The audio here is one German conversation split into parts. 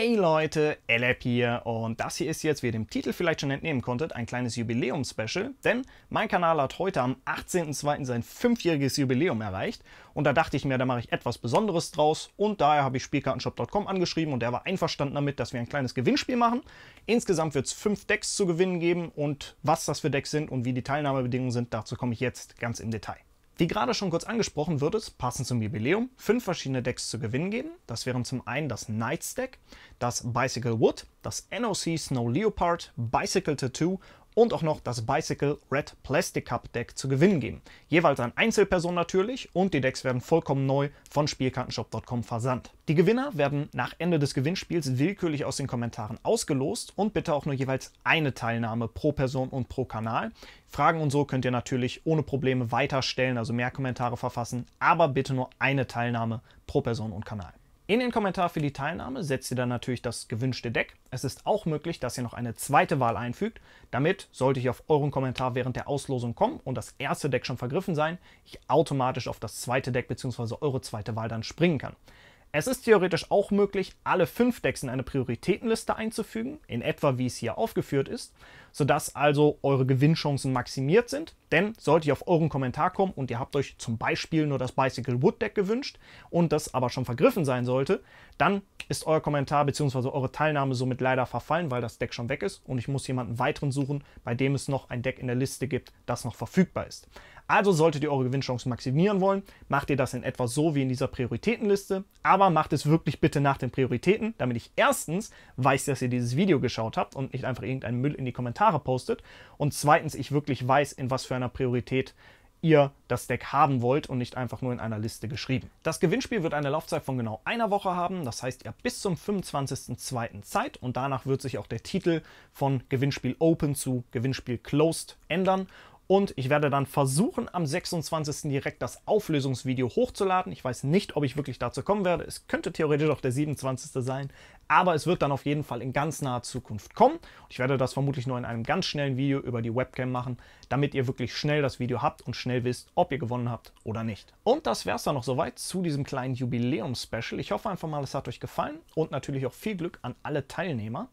Hey Leute, LAP hier und das hier ist jetzt, wie ihr dem Titel vielleicht schon entnehmen konntet, ein kleines Jubiläumspecial, denn mein Kanal hat heute am 18.02. sein fünfjähriges Jubiläum erreicht und da dachte ich mir, da mache ich etwas Besonderes draus und daher habe ich Spielkartenshop.com angeschrieben und der war einverstanden damit, dass wir ein kleines Gewinnspiel machen. Insgesamt wird es fünf Decks zu gewinnen geben und was das für Decks sind und wie die Teilnahmebedingungen sind, dazu komme ich jetzt ganz im Detail. Wie gerade schon kurz angesprochen, wird es, passend zum Jubiläum, fünf verschiedene Decks zu gewinnen geben. Das wären zum einen das Knights Deck, das Bicycle Wood, das NOC Snow Leopard, Bicycle Tattoo und auch noch das Bicycle Red Plastic Cup Deck zu gewinnen geben. Jeweils an Einzelpersonen natürlich und die Decks werden vollkommen neu von Spielkartenshop.com versandt. Die Gewinner werden nach Ende des Gewinnspiels willkürlich aus den Kommentaren ausgelost und bitte auch nur jeweils eine Teilnahme pro Person und pro Kanal. Fragen und so könnt ihr natürlich ohne Probleme weiterstellen, also mehr Kommentare verfassen, aber bitte nur eine Teilnahme pro Person und Kanal. In den Kommentar für die Teilnahme setzt ihr dann natürlich das gewünschte Deck. Es ist auch möglich, dass ihr noch eine zweite Wahl einfügt. Damit sollte ich auf euren Kommentar während der Auslosung kommen und das erste Deck schon vergriffen sein, ich automatisch auf das zweite Deck bzw. eure zweite Wahl dann springen kann. Es ist theoretisch auch möglich, alle fünf Decks in eine Prioritätenliste einzufügen, in etwa wie es hier aufgeführt ist, sodass also eure Gewinnchancen maximiert sind. Denn sollte ihr auf euren Kommentar kommen und ihr habt euch zum Beispiel nur das Bicycle Wood Deck gewünscht und das aber schon vergriffen sein sollte, dann ist euer Kommentar bzw. eure Teilnahme somit leider verfallen, weil das Deck schon weg ist und ich muss jemanden weiteren suchen, bei dem es noch ein Deck in der Liste gibt, das noch verfügbar ist. Also solltet ihr eure Gewinnchance maximieren wollen, macht ihr das in etwa so wie in dieser Prioritätenliste, aber macht es wirklich bitte nach den Prioritäten, damit ich erstens weiß, dass ihr dieses Video geschaut habt und nicht einfach irgendeinen Müll in die Kommentare postet und zweitens ich wirklich weiß, in was für einer Priorität ihr das Deck haben wollt und nicht einfach nur in einer Liste geschrieben. Das Gewinnspiel wird eine Laufzeit von genau einer Woche haben, das heißt ihr habt bis zum 25.02. Zeit und danach wird sich auch der Titel von Gewinnspiel Open zu Gewinnspiel Closed ändern und ich werde dann versuchen, am 26. direkt das Auflösungsvideo hochzuladen. Ich weiß nicht, ob ich wirklich dazu kommen werde. Es könnte theoretisch auch der 27. sein. Aber es wird dann auf jeden Fall in ganz naher Zukunft kommen. ich werde das vermutlich nur in einem ganz schnellen Video über die Webcam machen, damit ihr wirklich schnell das Video habt und schnell wisst, ob ihr gewonnen habt oder nicht. Und das wäre es dann noch soweit zu diesem kleinen Jubiläum-Special. Ich hoffe einfach mal, es hat euch gefallen und natürlich auch viel Glück an alle Teilnehmer.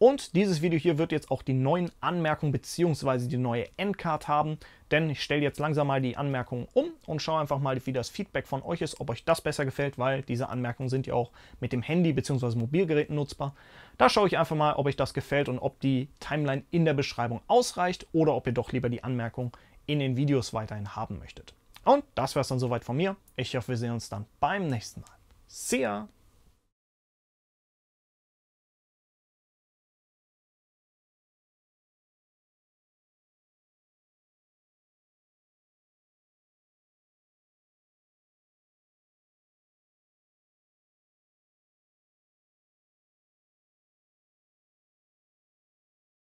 Und dieses Video hier wird jetzt auch die neuen Anmerkungen bzw. die neue Endcard haben, denn ich stelle jetzt langsam mal die Anmerkungen um und schaue einfach mal, wie das Feedback von euch ist, ob euch das besser gefällt, weil diese Anmerkungen sind ja auch mit dem Handy bzw. Mobilgeräten nutzbar. Da schaue ich einfach mal, ob euch das gefällt und ob die Timeline in der Beschreibung ausreicht oder ob ihr doch lieber die Anmerkung in den Videos weiterhin haben möchtet. Und das wäre es dann soweit von mir. Ich hoffe, wir sehen uns dann beim nächsten Mal. See ya!